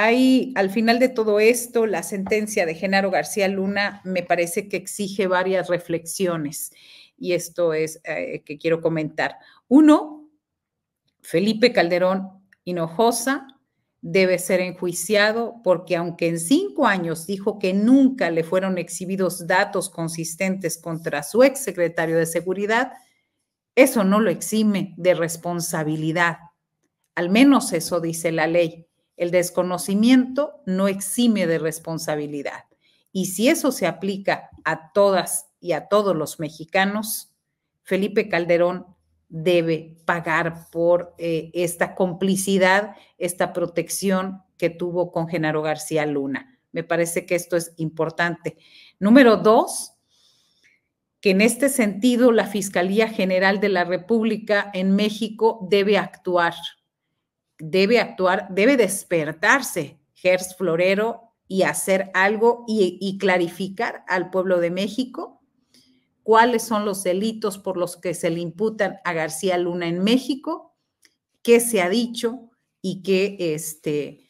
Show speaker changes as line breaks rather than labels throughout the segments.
Hay, al final de todo esto, la sentencia de Genaro García Luna me parece que exige varias reflexiones y esto es eh, que quiero comentar. Uno, Felipe Calderón Hinojosa debe ser enjuiciado porque aunque en cinco años dijo que nunca le fueron exhibidos datos consistentes contra su exsecretario de Seguridad, eso no lo exime de responsabilidad. Al menos eso dice la ley. El desconocimiento no exime de responsabilidad. Y si eso se aplica a todas y a todos los mexicanos, Felipe Calderón debe pagar por eh, esta complicidad, esta protección que tuvo con Genaro García Luna. Me parece que esto es importante. Número dos, que en este sentido la Fiscalía General de la República en México debe actuar debe actuar, debe despertarse Gers Florero y hacer algo y, clarificar al pueblo de México cuáles son los delitos por los que se le imputan a García Luna en México, qué se ha dicho y qué este,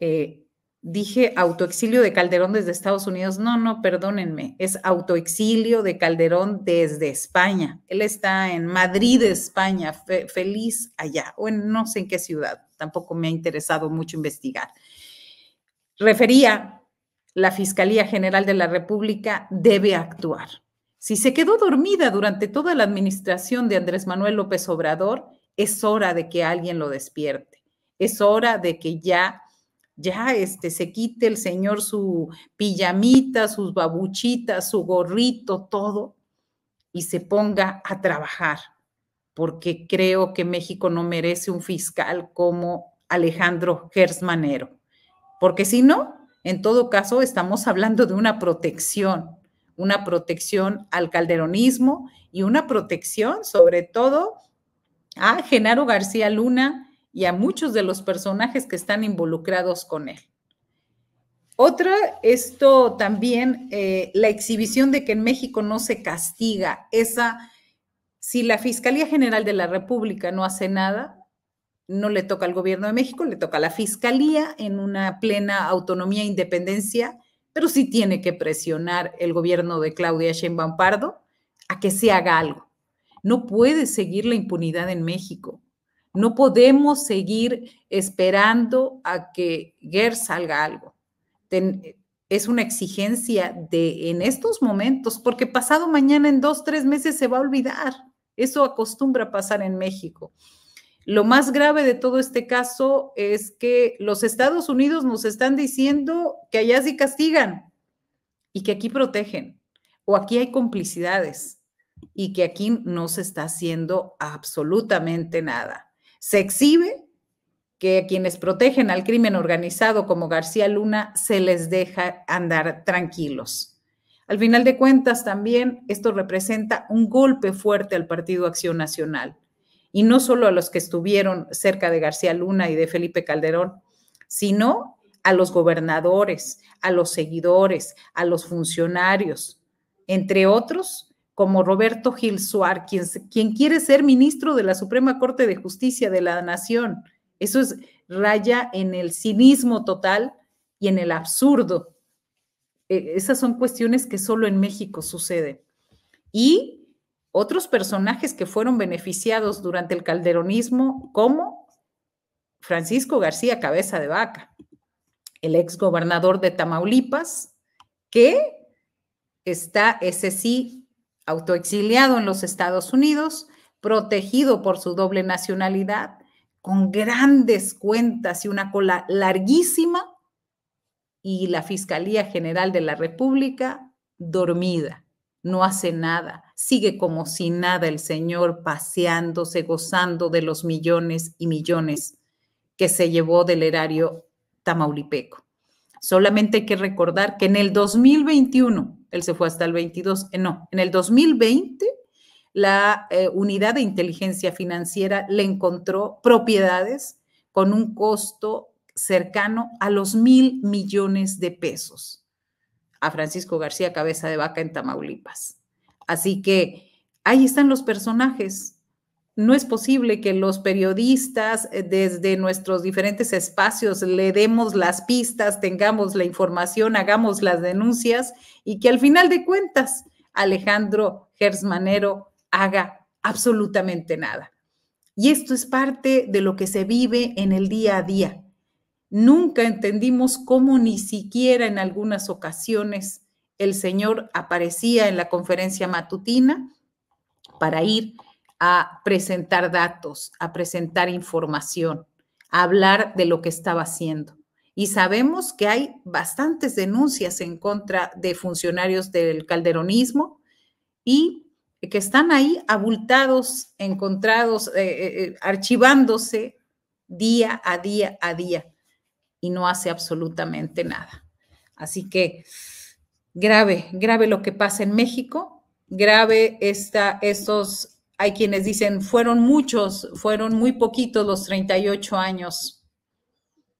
eh, dije autoexilio de Calderón desde Estados Unidos. No, no, perdónenme, es autoexilio de Calderón desde España. Él está en Madrid, España, feliz allá, o en no sé en qué ciudad, tampoco me ha interesado mucho investigar. Refería, la Fiscalía General de la República debe actuar. Si se quedó dormida durante toda la administración de Andrés Manuel López Obrador, es hora de que alguien lo despierte. Es hora de que ya ya este, se quite el señor su pijamita, sus babuchitas, su gorrito, todo, y se ponga a trabajar, porque creo que México no merece un fiscal como Alejandro Gersmanero, porque si no, en todo caso, estamos hablando de una protección, una protección al calderonismo y una protección sobre todo a Genaro García Luna y a muchos de los personajes que están involucrados con él. Otra, esto también, eh, la exhibición de que en México no se castiga. Esa, si la Fiscalía General de la República no hace nada, no le toca al gobierno de México, le toca a la Fiscalía en una plena autonomía e independencia, pero sí tiene que presionar el gobierno de Claudia Sheinbaum Pardo a que se haga algo. No puede seguir la impunidad en México. No podemos seguir esperando a que GER salga algo. es una exigencia de en estos momentos, porque pasado mañana en dos, tres meses se va a olvidar. Eso acostumbra pasar en México. Lo más grave de todo este caso es que los Estados Unidos nos están diciendo que allá sí castigan y que aquí protegen, o aquí hay complicidades y que aquí no se está haciendo absolutamente nada. Se exhibe que quienes protegen al crimen organizado como García Luna se les deja andar tranquilos. Al final de cuentas, también esto representa un golpe fuerte al Partido Acción Nacional, y no solo a los que estuvieron cerca de García Luna y de Felipe Calderón, sino a los gobernadores, a los seguidores, a los funcionarios, entre otros, como Roberto Gil Suar, quien, quiere ser ministro de la Suprema Corte de Justicia de la Nación. Eso es raya en el cinismo total y en el absurdo. E, esas son cuestiones que solo en México suceden. Y otros personajes que fueron beneficiados durante el calderonismo, como Francisco García Cabeza de Vaca, el ex gobernador de Tamaulipas, que está, ese sí, autoexiliado en los Estados Unidos, protegido por su doble nacionalidad, con grandes cuentas y una cola larguísima, y la Fiscalía General de la República dormida, no hace nada, sigue como si nada el señor paseándose, gozando de los millones y millones que se llevó del erario tamaulipeco. Solamente hay que recordar que en el 2021, él se fue hasta el 22, eh, no, en el 2020 la eh, unidad de inteligencia financiera le encontró propiedades con un costo cercano a los mil millones de pesos a Francisco García Cabeza de Vaca en Tamaulipas. Así que ahí están los personajes no es posible que los periodistas eh, desde nuestros diferentes espacios le demos las pistas, tengamos la información, hagamos las denuncias y que al final de cuentas Alejandro Gersmanero haga absolutamente nada. Y esto es parte de lo que se vive en el día a día. Nunca entendimos cómo ni siquiera en algunas ocasiones el Señor aparecía en la conferencia matutina para ir a presentar datos, a presentar información, a hablar de lo que estaba haciendo. Y sabemos que hay bastantes denuncias en contra de funcionarios del calderonismo y que están ahí abultados, encontrados, eh, eh, eh, archivándose día a día a día y no hace absolutamente nada. Así que grave, grave lo que pasa en México, grave estos hay quienes dicen, fueron muchos, fueron muy poquitos los 38 años.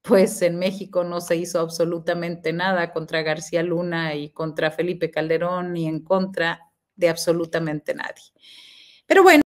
Pues en México no se hizo absolutamente nada contra García Luna y contra Felipe Calderón y en contra de absolutamente nadie. Pero bueno.